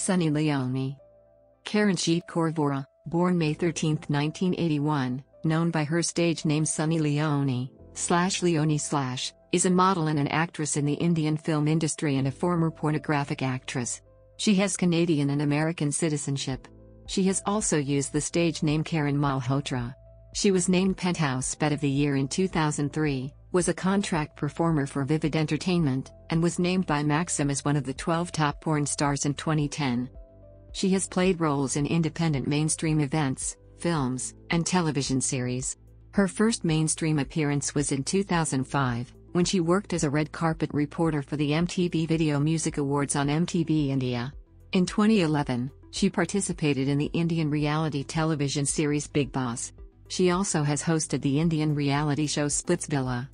Sunny Leone. Karen Sheet Corvora, born May 13, 1981, known by her stage name Sunny Leone, slash Leone slash, is a model and an actress in the Indian film industry and a former pornographic actress. She has Canadian and American citizenship. She has also used the stage name Karen Malhotra. She was named Penthouse Pet of the Year in 2003, was a contract performer for Vivid Entertainment, and was named by Maxim as one of the 12 top porn stars in 2010. She has played roles in independent mainstream events, films, and television series. Her first mainstream appearance was in 2005, when she worked as a red carpet reporter for the MTV Video Music Awards on MTV India. In 2011, she participated in the Indian reality television series Big Boss. She also has hosted the Indian reality show Splitsvilla.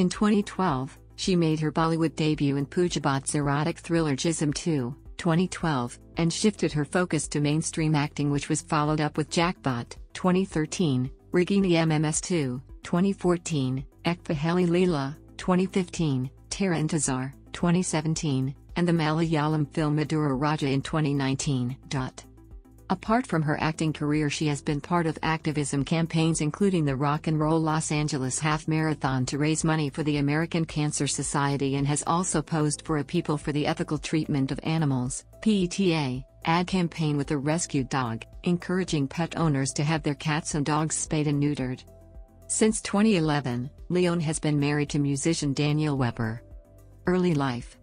In 2012, she made her Bollywood debut in Poojabat's erotic thriller Jism 2, 2012, and shifted her focus to mainstream acting which was followed up with Jackpot, 2013, Ragini MMS2, 2014, Ekpaheli Leela, 2015, Tara Intizar, 2017, and the Malayalam film Madura Raja in 2019. Apart from her acting career she has been part of activism campaigns including the Rock and Roll Los Angeles Half Marathon to raise money for the American Cancer Society and has also posed for a People for the Ethical Treatment of Animals PETA, ad campaign with a rescued dog, encouraging pet owners to have their cats and dogs spayed and neutered. Since 2011, Leon has been married to musician Daniel Weber. Early life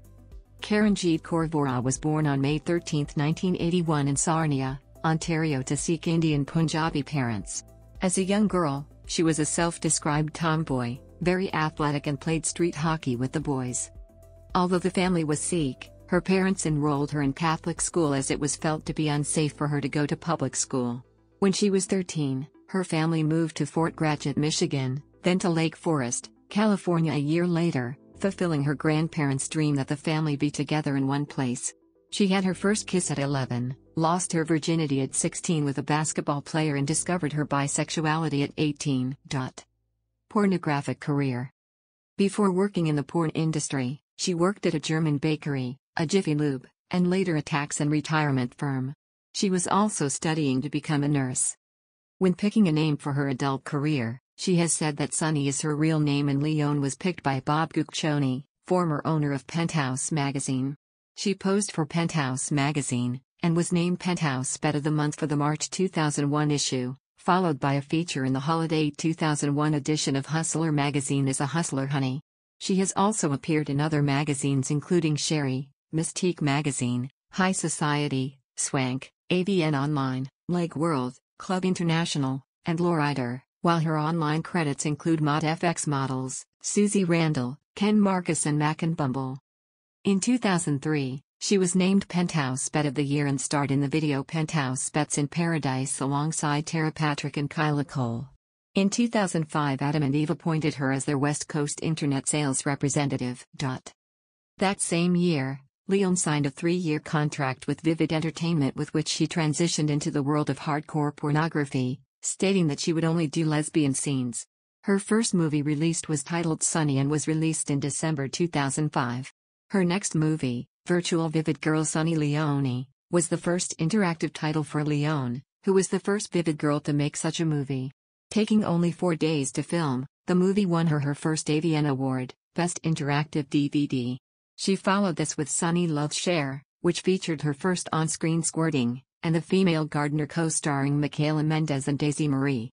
Karanjeet Corvora was born on May 13, 1981 in Sarnia, Ontario to seek Indian Punjabi parents. As a young girl, she was a self-described tomboy, very athletic and played street hockey with the boys. Although the family was Sikh, her parents enrolled her in Catholic school as it was felt to be unsafe for her to go to public school. When she was 13, her family moved to Fort Gratiot, Michigan, then to Lake Forest, California a year later, fulfilling her grandparents' dream that the family be together in one place. She had her first kiss at 11, lost her virginity at 16 with a basketball player and discovered her bisexuality at 18. Pornographic career. Before working in the porn industry, she worked at a German bakery, a Jiffy Lube, and later a tax and retirement firm. She was also studying to become a nurse. When picking a name for her adult career, she has said that Sunny is her real name and Leon was picked by Bob Guccione, former owner of Penthouse magazine. She posed for Penthouse magazine and was named Penthouse Bet of the Month for the March 2001 issue, followed by a feature in the holiday 2001 edition of Hustler magazine as a hustler honey. She has also appeared in other magazines including Sherry, Mystique magazine, High Society, Swank, AVN Online, Leg World, Club International, and Lowrider, while her online credits include ModFX models, Susie Randall, Ken Marcus and Mac and Bumble. In 2003, she was named Penthouse Pet of the Year and starred in the video Penthouse Pets in Paradise alongside Tara Patrick and Kyla Cole. In 2005, Adam and Eve appointed her as their West Coast internet sales representative. That same year, Leon signed a three year contract with Vivid Entertainment, with which she transitioned into the world of hardcore pornography, stating that she would only do lesbian scenes. Her first movie released was titled Sunny and was released in December 2005. Her next movie, Virtual Vivid Girl Sunny Leone, was the first interactive title for Leone, who was the first Vivid Girl to make such a movie. Taking only four days to film, the movie won her her first AVN Award, Best Interactive DVD. She followed this with Sunny Love Share, which featured her first on screen squirting, and the female gardener co starring Michaela Mendez and Daisy Marie.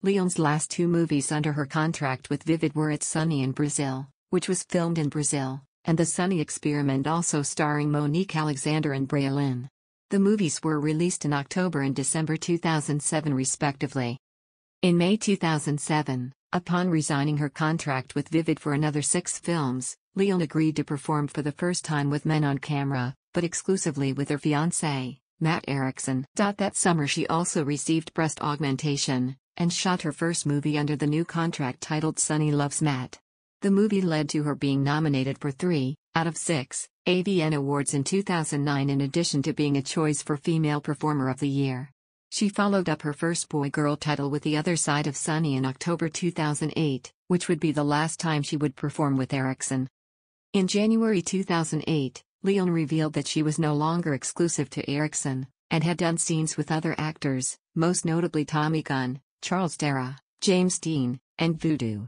Leon's last two movies under her contract with Vivid were It's Sunny in Brazil, which was filmed in Brazil, and The Sunny Experiment also starring Monique Alexander and Brea Lynn. The movies were released in October and December 2007 respectively. In May 2007, upon resigning her contract with Vivid for another six films, Leon agreed to perform for the first time with men on camera, but exclusively with her fiancé, Matt Erickson. That summer she also received breast augmentation, and shot her first movie under the new contract titled Sunny Loves Matt. The movie led to her being nominated for three, out of six, AVN Awards in 2009 in addition to being a choice for Female Performer of the Year. She followed up her first boy-girl title with The Other Side of Sunny in October 2008, which would be the last time she would perform with Erickson. In January 2008, Leon revealed that she was no longer exclusive to Erickson, and had done scenes with other actors, most notably Tommy Gunn, Charles Dara, James Dean, and Voodoo.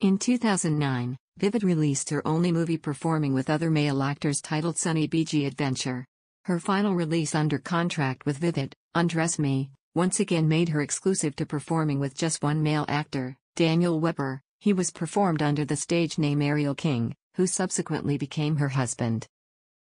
In 2009, Vivid released her only movie performing with other male actors titled Sunny BG Adventure. Her final release under contract with Vivid, Undress Me, once again made her exclusive to performing with just one male actor, Daniel Weber. He was performed under the stage name Ariel King, who subsequently became her husband.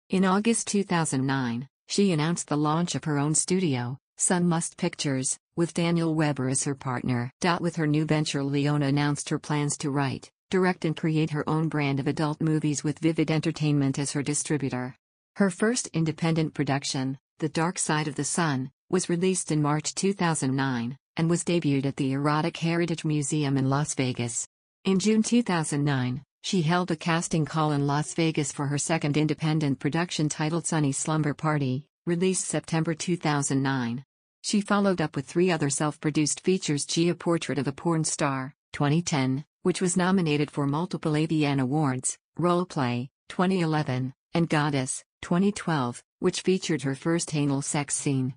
In August 2009, she announced the launch of her own studio, Sun Must Pictures, with Daniel Weber as her partner. With her new venture, Leona announced her plans to write, direct, and create her own brand of adult movies with Vivid Entertainment as her distributor. Her first independent production, The Dark Side of the Sun, was released in March 2009 and was debuted at the Erotic Heritage Museum in Las Vegas. In June 2009, she held a casting call in Las Vegas for her second independent production titled Sunny Slumber Party, released September 2009. She followed up with three other self-produced features Gia Portrait of a Porn Star, 2010, which was nominated for multiple AVN awards, Roleplay, 2011, and Goddess, 2012, which featured her first anal sex scene.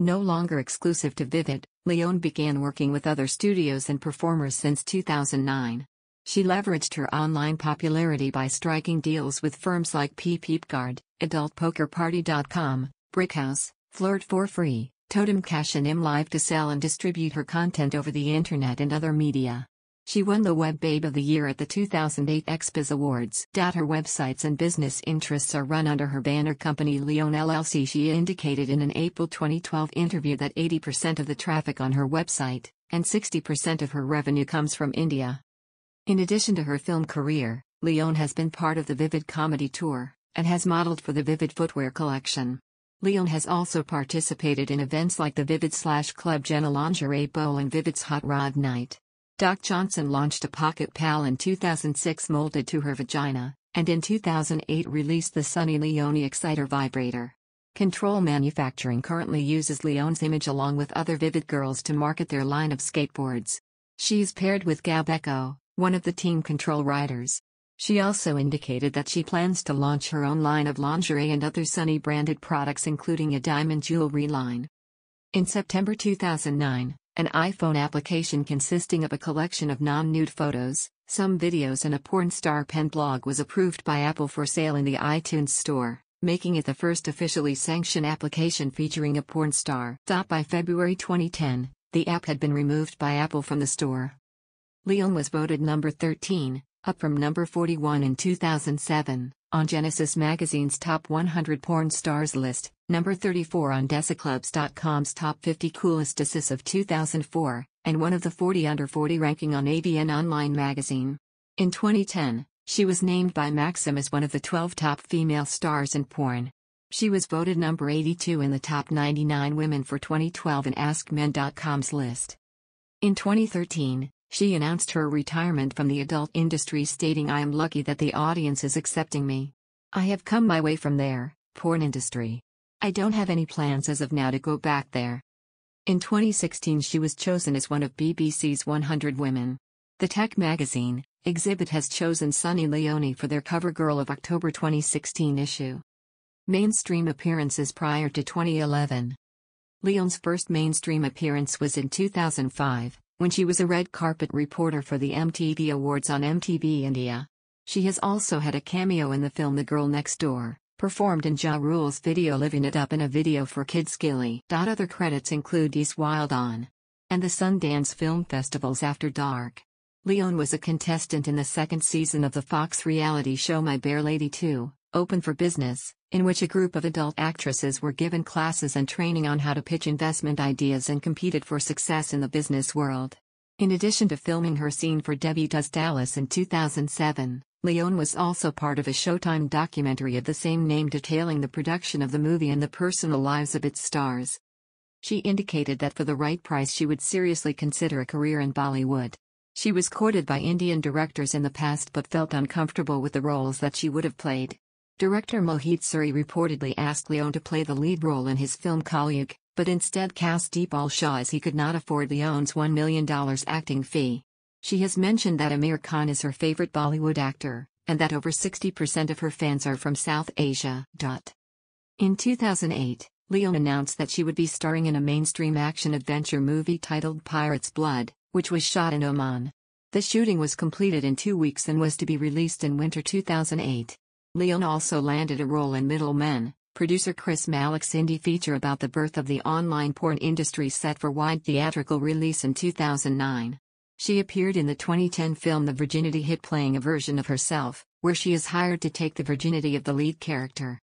No longer exclusive to Vivid, Leone began working with other studios and performers since 2009. She leveraged her online popularity by striking deals with firms like PeepGuard, AdultPokerParty.com, Brickhouse, Flirt for Free, Totem Cash and ImLive to sell and distribute her content over the internet and other media. She won the Web Babe of the Year at the 2008 XBiz Awards. Her websites and business interests are run under her banner company Leon LLC. She indicated in an April 2012 interview that 80% of the traffic on her website, and 60% of her revenue comes from India. In addition to her film career, Leone has been part of the Vivid Comedy Tour and has modeled for the Vivid Footwear Collection. Leon has also participated in events like the Vivid Slash Club Jenna Lingerie Bowl and Vivid's Hot Rod Night. Doc Johnson launched a Pocket Pal in 2006 molded to her vagina, and in 2008 released the Sunny Leone Exciter Vibrator. Control Manufacturing currently uses Leone's image along with other Vivid girls to market their line of skateboards. She's paired with Gab Echo, one of the team control riders. She also indicated that she plans to launch her own line of lingerie and other Sunny branded products, including a diamond jewelry line. In September 2009, an iPhone application consisting of a collection of non nude photos, some videos, and a porn star pen blog was approved by Apple for sale in the iTunes Store, making it the first officially sanctioned application featuring a porn star. By February 2010, the app had been removed by Apple from the store. Leon was voted number 13, up from number 41 in 2007, on Genesis Magazine's Top 100 Porn Stars list, number 34 on DesaClubs.com's Top 50 Coolest Assists of 2004, and one of the 40 under 40 ranking on AVN Online Magazine. In 2010, she was named by Maxim as one of the 12 top female stars in porn. She was voted number 82 in the top 99 women for 2012 in AskMen.com's list. In 2013, she announced her retirement from the adult industry, stating, I am lucky that the audience is accepting me. I have come my way from there, porn industry. I don't have any plans as of now to go back there. In 2016, she was chosen as one of BBC's 100 Women. The tech magazine, Exhibit has chosen Sunny Leone for their cover girl of October 2016 issue. Mainstream appearances prior to 2011. Leon's first mainstream appearance was in 2005, when she was a red carpet reporter for the MTV Awards on MTV India. She has also had a cameo in the film The Girl Next Door, performed in Ja Rule's video Living It Up in a video for Kids Gilly. Other credits include *East Wild On and the Sundance Film Festival's After Dark. Leon was a contestant in the second season of the Fox reality show My Bear Lady 2, Open for Business, in which a group of adult actresses were given classes and training on how to pitch investment ideas and competed for success in the business world. In addition to filming her scene for Debbie Does Dallas in 2007, Leone was also part of a Showtime documentary of the same name detailing the production of the movie and the personal lives of its stars. She indicated that for the right price she would seriously consider a career in Bollywood. She was courted by Indian directors in the past but felt uncomfortable with the roles that she would have played. Director Mohit Suri reportedly asked Leone to play the lead role in his film Kalyug, but instead cast Deepal Shah as he could not afford Leone's $1 million acting fee. She has mentioned that Amir Khan is her favorite Bollywood actor, and that over 60% of her fans are from South Asia. In 2008, Leone announced that she would be starring in a mainstream action-adventure movie titled Pirate's Blood, which was shot in Oman. The shooting was completed in two weeks and was to be released in winter 2008. Leon also landed a role in Middle Men, producer Chris Malick's indie feature about the birth of the online porn industry set for wide theatrical release in 2009. She appeared in the 2010 film The Virginity Hit playing a version of herself, where she is hired to take the virginity of the lead character.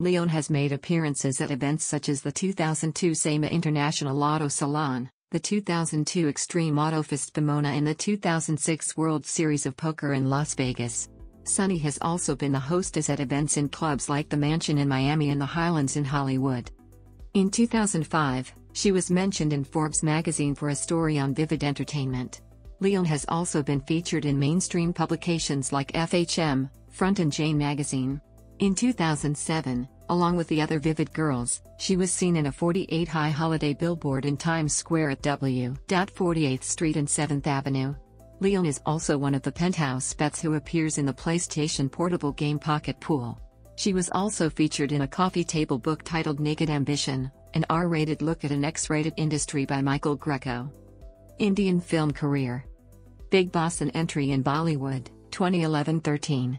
Leon has made appearances at events such as the 2002 SEMA International Auto Salon, the 2002 Extreme Auto Fest Pomona and the 2006 World Series of Poker in Las Vegas. Sunny has also been the hostess at events in clubs like the Mansion in Miami and the Highlands in Hollywood. In 2005, she was mentioned in Forbes magazine for a story on Vivid Entertainment. Leon has also been featured in mainstream publications like FHM, Front and Jane magazine. In 2007, along with the other Vivid girls, she was seen in a 48 high holiday billboard in Times Square at W. 48th Street and 7th Avenue, Leon is also one of the penthouse pets who appears in the PlayStation portable game Pocket Pool. She was also featured in a coffee table book titled Naked Ambition, an R-rated look at an X-rated industry by Michael Greco. Indian film career. Big Boss and entry in Bollywood, 2011-13.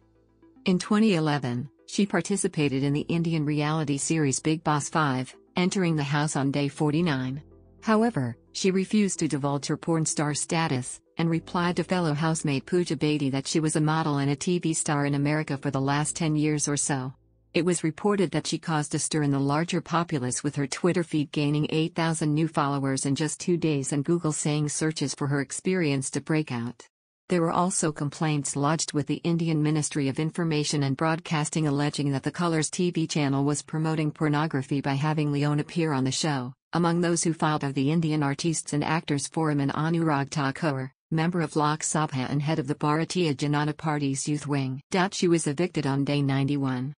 In 2011, she participated in the Indian reality series Big Boss 5, entering the house on day 49. However, she refused to divulge her porn star status, and replied to fellow housemate Pooja Beatty that she was a model and a TV star in America for the last 10 years or so. It was reported that she caused a stir in the larger populace with her Twitter feed gaining 8,000 new followers in just two days and Google saying searches for her experience to break out. There were also complaints lodged with the Indian Ministry of Information and Broadcasting alleging that the Colors TV channel was promoting pornography by having Leon appear on the show. Among those who filed are the Indian Artists and Actors Forum and Anurag Thakur, member of Lok Sabha and head of the Bharatiya Janata Party's youth wing. She was evicted on day 91.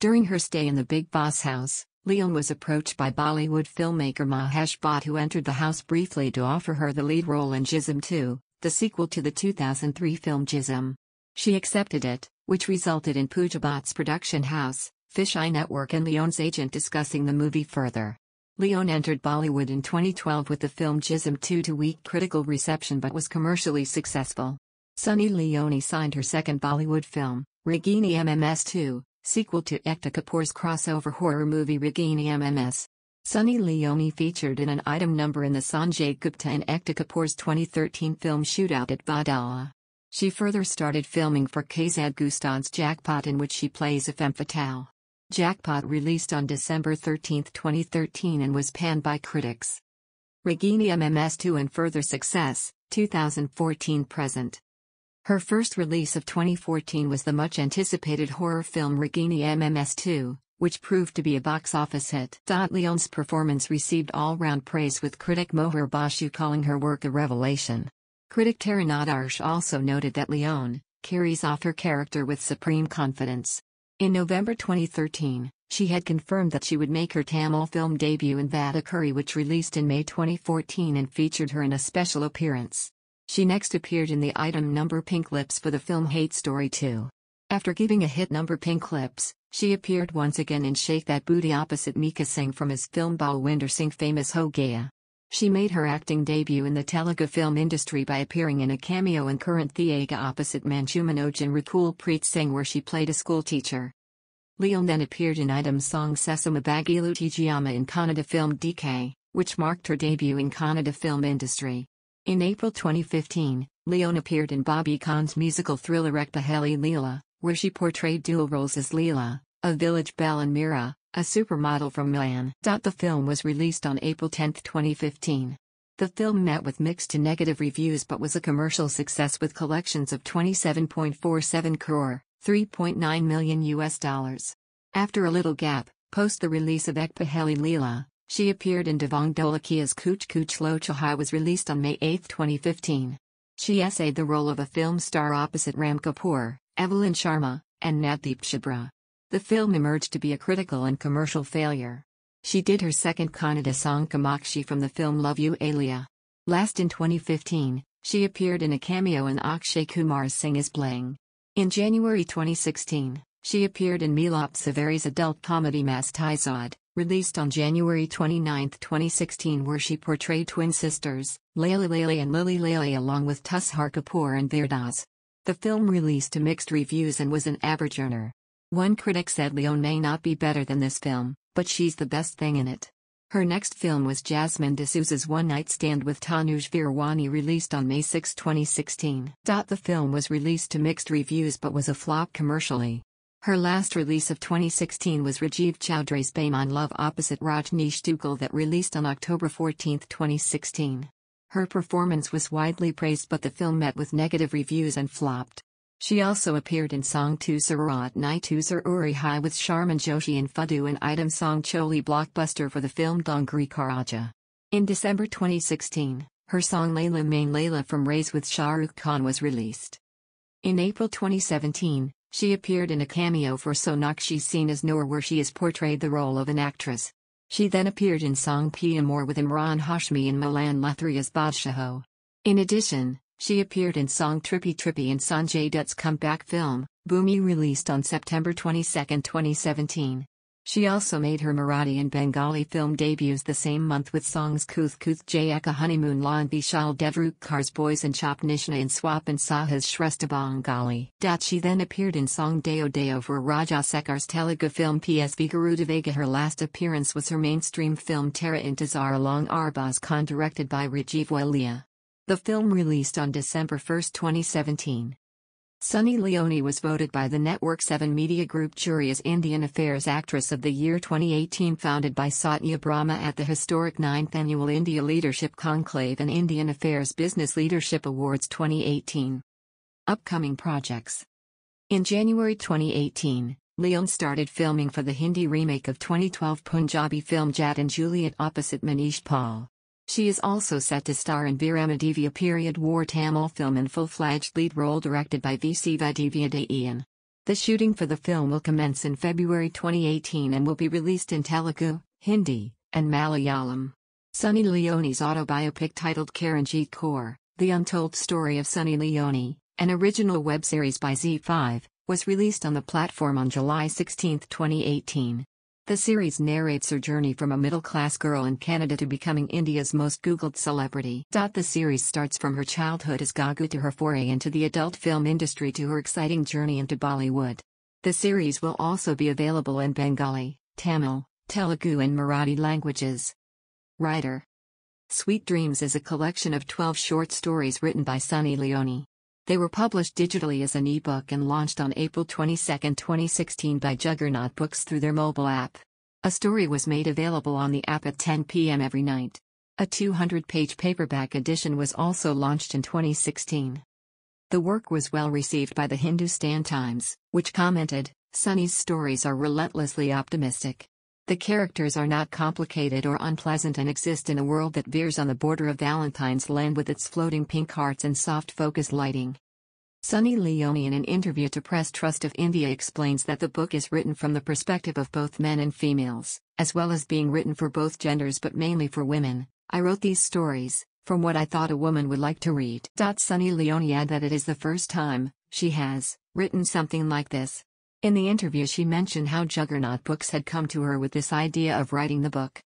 During her stay in the Big Boss house, Leon was approached by Bollywood filmmaker Mahesh Bhatt who entered the house briefly to offer her the lead role in Jism 2, the sequel to the 2003 film Jism. She accepted it, which resulted in Pooja Bhatt's production house, Fisheye Network and Leon's agent discussing the movie further. Leon entered Bollywood in 2012 with the film Jism 2 to weak critical reception but was commercially successful. Sunny Leone signed her second Bollywood film, Regini MMS 2, sequel to Ekta Kapoor's crossover horror movie Regini MMS. Sunny Leone featured in an item number in the Sanjay Gupta and Ekta Kapoor's 2013 film Shootout at Badala. She further started filming for Kazad Gustad's Jackpot in which she plays a femme fatale. Jackpot released on December 13, 2013 and was panned by critics. Regina MMS 2 and Further Success, 2014 present. Her first release of 2014 was the much anticipated horror film Regina MMS2, which proved to be a box office hit. Leon's performance received all round praise with critic Mohir Bashu calling her work a revelation. Critic Taranat Arsh also noted that Leon carries off her character with supreme confidence. In November 2013, she had confirmed that she would make her Tamil film debut in Vadakuri which released in May 2014 and featured her in a special appearance. She next appeared in the item number Pink Lips for the film Hate Story 2. After giving a hit number Pink Lips, she appeared once again in Shake That Booty opposite Mika Singh from his film Balwinder Singh Famous Ho Gaya. She made her acting debut in the Telugu film industry by appearing in a cameo in Current Theaga opposite Manchu Manoj and Rakul Preet Singh where she played a schoolteacher. Leon then appeared in item song Sesama Bagilu Tijiyama in Kannada film DK, which marked her debut in Kannada film industry. In April 2015, Leon appeared in Bobby Khan's musical thriller Ekbaheli Leela, where she portrayed dual roles as Leela, a village belle and Mira, a supermodel from Milan. The film was released on April 10, 2015. The film met with mixed to negative reviews but was a commercial success with collections of 27.47 crore, 3.9 million US dollars. After a little gap, post the release of Ek Paheli Leela, she appeared in Devang Dolakia's Kuch Kuch Lo Chahai was released on May 8, 2015. She essayed the role of a film star opposite Ram Kapoor, Evelyn Sharma, and Navdeep Chhabra. The film emerged to be a critical and commercial failure. She did her second Kannada song Kamakshi from the film Love You Alia. Last in 2015, she appeared in a cameo in Akshay Kumar's Sing Is Playing. In January 2016, she appeared in Milop Saveri's adult comedy Mastizod, released on January 29, 2016 where she portrayed twin sisters, Layla Layla and Lily Layla along with Tushar Kapoor and Das. The film released to mixed reviews and was an average earner. One critic said Leon may not be better than this film, but she's the best thing in it. Her next film was Jasmine D'Souza's One Night Stand with Tanuj Virwani released on May 6, 2016. The film was released to mixed reviews but was a flop commercially. Her last release of 2016 was Rajiv Chowdhury's Baiman Love opposite Rajneesh Duggal that released on October 14, 2016. Her performance was widely praised but the film met with negative reviews and flopped. She also appeared in Song 2 Sarat Nai 2 Uri Hai with Sharman Joshi and Fadu and item song Choli blockbuster for the film Dongri Karaja. In December 2016, her song Layla Main Layla from Raise with Shah Rukh Khan was released. In April 2017, she appeared in a cameo for Sonakshi's scene as Noor where she is portrayed the role of an actress. She then appeared in Song P. Amor with Imran Hashmi and Milan Lathri as Badshaho. In addition, she appeared in song Trippy Trippy in Sanjay Dutt's comeback film, Boomy released on September 22, 2017. She also made her Marathi and Bengali film debuts the same month with songs Kuth Kuth Jayaka Honeymoon Laan and Vishal Devrukkar's Boys and Chop Nishna in Swap and Saha's Shrestha Bangali. She then appeared in song Deo Deo for Raja Sekhar's Telugu film PSV Gurudevega. Her last appearance was her mainstream film Tara Intizar along Arba's Khan directed by Rajiv Walia. The film released on December 1, 2017. Sunny Leone was voted by the Network 7 Media Group jury as Indian Affairs Actress of the Year 2018 founded by Satya Brahma at the historic 9th Annual India Leadership Conclave and Indian Affairs Business Leadership Awards 2018. Upcoming projects In January 2018, Leone started filming for the Hindi remake of 2012 Punjabi film Jat and Juliet opposite Manish Paul. She is also set to star in Veeramadevia period war Tamil film in full-fledged lead role directed by Vadivya Dayan. The shooting for the film will commence in February 2018 and will be released in Telugu, Hindi, and Malayalam. Sunny Leone's autobiopic titled Karanjeet Kaur, The Untold Story of Sunny Leone, an original web series by Z5, was released on the platform on July 16, 2018. The series narrates her journey from a middle-class girl in Canada to becoming India's most googled celebrity. The series starts from her childhood as Gagu to her foray into the adult film industry to her exciting journey into Bollywood. The series will also be available in Bengali, Tamil, Telugu and Marathi languages. Writer Sweet Dreams is a collection of 12 short stories written by Sunny Leone. They were published digitally as an ebook and launched on April 22, 2016 by Juggernaut Books through their mobile app. A story was made available on the app at 10 p.m. every night. A 200 page paperback edition was also launched in 2016. The work was well received by the Hindustan Times, which commented Sunny's stories are relentlessly optimistic. The characters are not complicated or unpleasant and exist in a world that veers on the border of Valentine's Land with its floating pink hearts and soft focus lighting. Sunny Leone in an interview to Press Trust of India explains that the book is written from the perspective of both men and females, as well as being written for both genders but mainly for women. I wrote these stories, from what I thought a woman would like to read. Sunny Leone added that it is the first time, she has, written something like this, in the interview, she mentioned how Juggernaut Books had come to her with this idea of writing the book.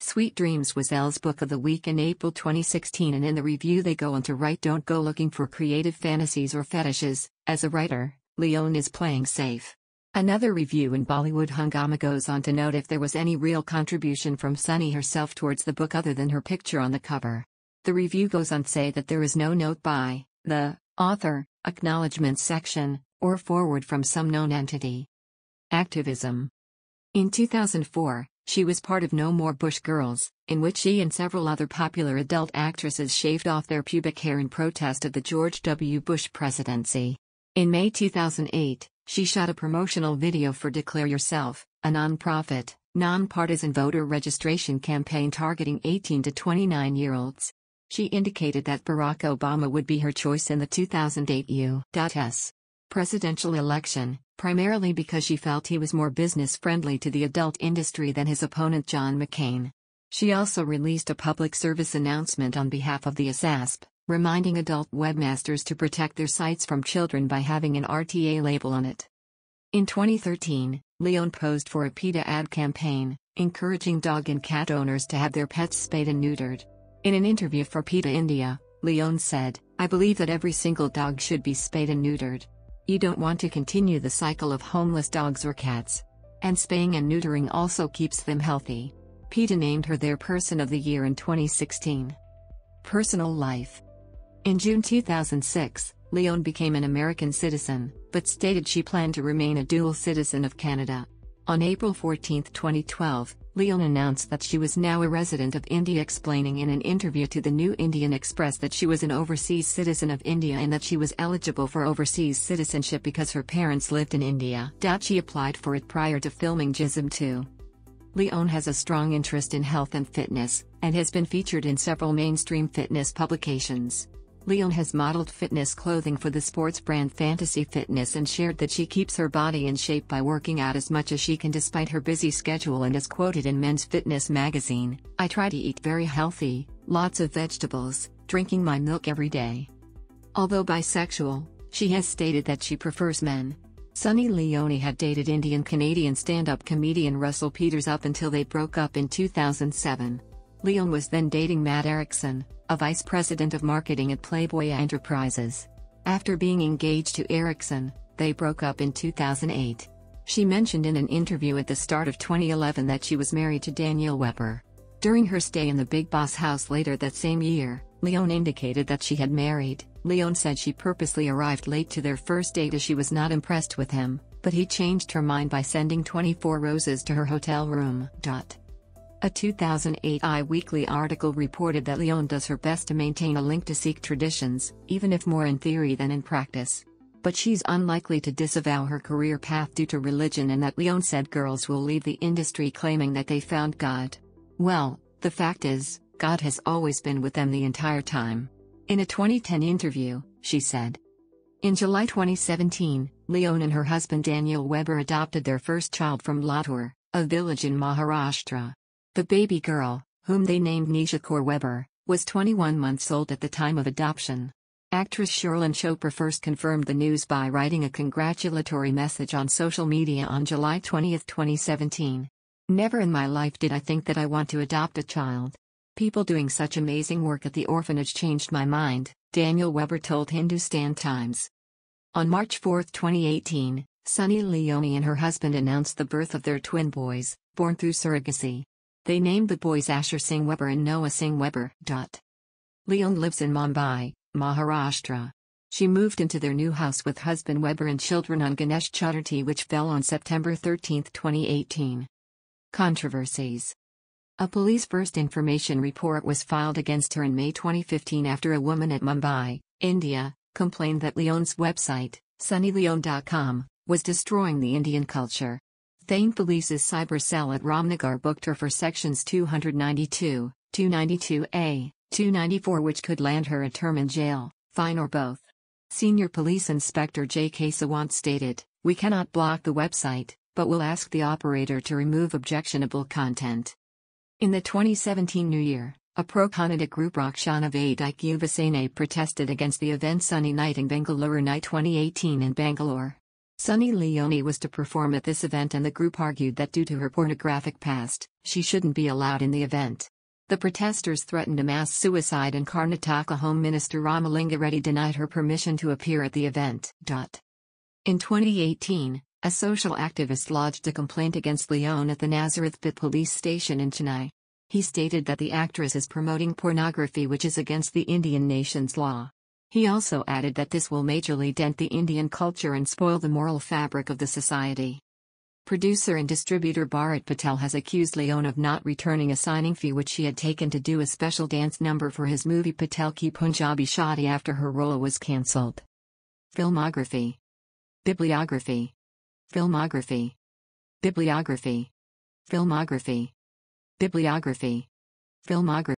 Sweet Dreams was Elle's book of the week in April 2016, and in the review, they go on to write Don't go looking for creative fantasies or fetishes. As a writer, Leone is playing safe. Another review in Bollywood Hungama goes on to note if there was any real contribution from Sunny herself towards the book other than her picture on the cover. The review goes on to say that there is no note by the author, acknowledgments section, or forward from some known entity. Activism In 2004, she was part of No More Bush Girls, in which she and several other popular adult actresses shaved off their pubic hair in protest of the George W. Bush presidency. In May 2008, she shot a promotional video for Declare Yourself, a nonprofit, nonpartisan voter registration campaign targeting 18 to 29 year olds. She indicated that Barack Obama would be her choice in the 2008 U.S presidential election, primarily because she felt he was more business friendly to the adult industry than his opponent John McCain. She also released a public service announcement on behalf of the ASASP, reminding adult webmasters to protect their sites from children by having an RTA label on it. In 2013, Leon posed for a PETA ad campaign, encouraging dog and cat owners to have their pets spayed and neutered. In an interview for PETA India, Leon said, I believe that every single dog should be spayed and neutered. You don't want to continue the cycle of homeless dogs or cats. And spaying and neutering also keeps them healthy. PETA named her their Person of the Year in 2016. Personal Life In June 2006, Leon became an American citizen, but stated she planned to remain a dual citizen of Canada. On April 14, 2012, Leon announced that she was now a resident of India explaining in an interview to the New Indian Express that she was an overseas citizen of India and that she was eligible for overseas citizenship because her parents lived in India. She applied for it prior to filming Jism 2. Leon has a strong interest in health and fitness, and has been featured in several mainstream fitness publications. Leon has modeled fitness clothing for the sports brand Fantasy Fitness and shared that she keeps her body in shape by working out as much as she can despite her busy schedule and is quoted in Men's Fitness magazine, I try to eat very healthy, lots of vegetables, drinking my milk every day. Although bisexual, she has stated that she prefers men. Sunny Leone had dated Indian-Canadian stand-up comedian Russell Peters up until they broke up in 2007. Leon was then dating Matt Erickson, a vice president of marketing at Playboy Enterprises. After being engaged to Erickson, they broke up in 2008. She mentioned in an interview at the start of 2011 that she was married to Daniel Weber. During her stay in the Big Boss house later that same year, Leon indicated that she had married. Leon said she purposely arrived late to their first date as she was not impressed with him, but he changed her mind by sending 24 roses to her hotel room. Dot. A 2008 iWeekly article reported that Lyon does her best to maintain a link to Sikh traditions, even if more in theory than in practice. But she's unlikely to disavow her career path due to religion and that Lyon said girls will leave the industry claiming that they found God. Well, the fact is, God has always been with them the entire time. In a 2010 interview, she said. In July 2017, Leone and her husband Daniel Weber adopted their first child from Latur, a village in Maharashtra. The baby girl, whom they named Nisha Kaur Weber, was 21 months old at the time of adoption. Actress Sherlyn Chopra first confirmed the news by writing a congratulatory message on social media on July 20, 2017. Never in my life did I think that I want to adopt a child. People doing such amazing work at the orphanage changed my mind, Daniel Weber told Hindustan Times. On March 4, 2018, Sunny Leone and her husband announced the birth of their twin boys, born through surrogacy. They named the boys Asher Singh Weber and Noah Singh Weber. Leon lives in Mumbai, Maharashtra. She moved into their new house with husband Weber and children on Ganesh Chaturthi which fell on September 13, 2018. Controversies A police first information report was filed against her in May 2015 after a woman at Mumbai, India, complained that Leon's website, sunnyleon.com, was destroying the Indian culture. Thane Police's cyber cell at Ramnagar booked her for sections 292, 292A, 294 which could land her a term in jail, fine or both. Senior Police Inspector J.K. Sawant stated, We cannot block the website, but will ask the operator to remove objectionable content. In the 2017 New Year, a pro-Kannada group Rakshana Vaidike Yuvasena protested against the event Sunny Night in Bengaluru Night 2018 in Bangalore. Sunny Leone was to perform at this event, and the group argued that due to her pornographic past, she shouldn't be allowed in the event. The protesters threatened a mass suicide, and Karnataka Home Minister Ramalinga Reddy denied her permission to appear at the event. In 2018, a social activist lodged a complaint against Leone at the Nazareth Pit police station in Chennai. He stated that the actress is promoting pornography, which is against the Indian nation's law. He also added that this will majorly dent the Indian culture and spoil the moral fabric of the society. Producer and distributor Bharat Patel has accused Leone of not returning a signing fee which she had taken to do a special dance number for his movie Patel Ki Punjabi Shadi after her role was cancelled. Filmography Bibliography Filmography Bibliography Filmography Bibliography Filmography